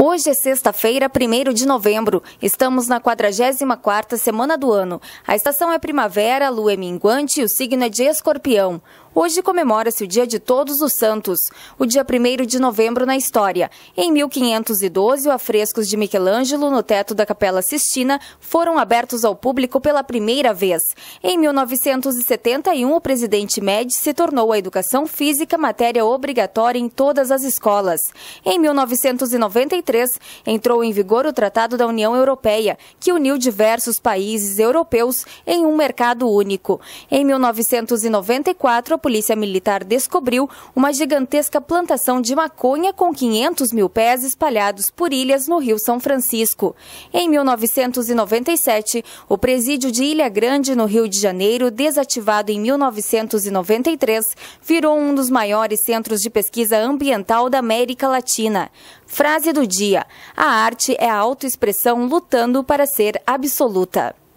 Hoje é sexta-feira, 1 de novembro. Estamos na 44ª semana do ano. A estação é primavera, a lua é minguante e o signo é de escorpião. Hoje comemora-se o Dia de Todos os Santos, o dia 1 de novembro na história. Em 1512, afrescos de Michelangelo no teto da Capela Sistina foram abertos ao público pela primeira vez. Em 1971, o presidente Médici tornou a educação física matéria obrigatória em todas as escolas. Em 1993, entrou em vigor o Tratado da União Europeia, que uniu diversos países europeus em um mercado único. Em 1994, a polícia militar descobriu uma gigantesca plantação de maconha com 500 mil pés espalhados por ilhas no Rio São Francisco. Em 1997, o presídio de Ilha Grande, no Rio de Janeiro, desativado em 1993, virou um dos maiores centros de pesquisa ambiental da América Latina. Frase do dia: A arte é a autoexpressão lutando para ser absoluta.